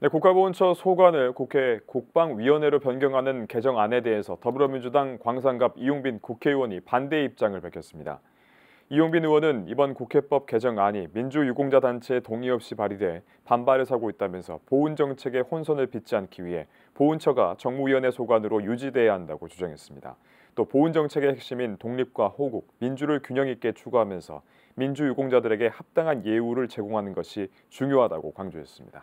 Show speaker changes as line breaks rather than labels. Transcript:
네, 국가보훈처 소관을 국회 국방위원회로 변경하는 개정안에 대해서 더불어민주당 광산갑 이용빈 국회의원이 반대 입장을 밝혔습니다. 이용빈 의원은 이번 국회법 개정안이 민주유공자 단체의 동의 없이 발의돼 반발을 사고 있다면서 보훈 정책의 혼선을 빚지 않기 위해 보훈처가 정무위원회 소관으로 유지돼야 한다고 주장했습니다. 또 보훈 정책의 핵심인 독립과 호국, 민주를 균형 있게 추구하면서 민주유공자들에게 합당한 예우를 제공하는 것이 중요하다고 강조했습니다.